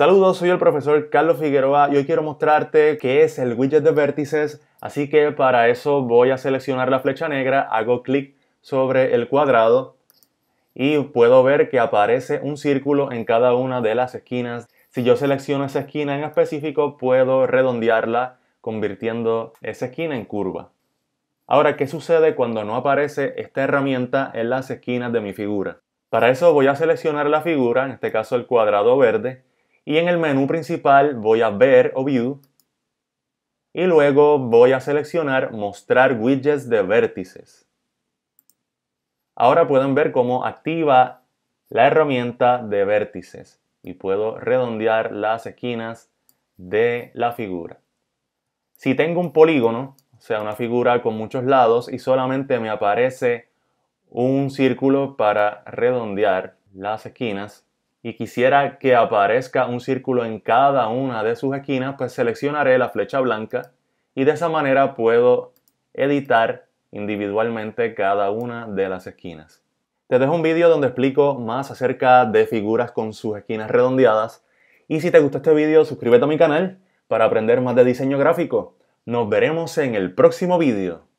Saludos, soy el profesor Carlos Figueroa y hoy quiero mostrarte qué es el widget de vértices, así que para eso voy a seleccionar la flecha negra, hago clic sobre el cuadrado y puedo ver que aparece un círculo en cada una de las esquinas. Si yo selecciono esa esquina en específico, puedo redondearla convirtiendo esa esquina en curva. Ahora, ¿qué sucede cuando no aparece esta herramienta en las esquinas de mi figura? Para eso voy a seleccionar la figura, en este caso el cuadrado verde, y en el menú principal voy a ver o view y luego voy a seleccionar mostrar widgets de vértices. Ahora pueden ver cómo activa la herramienta de vértices y puedo redondear las esquinas de la figura. Si tengo un polígono, o sea, una figura con muchos lados y solamente me aparece un círculo para redondear las esquinas, y quisiera que aparezca un círculo en cada una de sus esquinas, pues seleccionaré la flecha blanca y de esa manera puedo editar individualmente cada una de las esquinas. Te dejo un vídeo donde explico más acerca de figuras con sus esquinas redondeadas y si te gustó este vídeo suscríbete a mi canal para aprender más de diseño gráfico. Nos veremos en el próximo vídeo.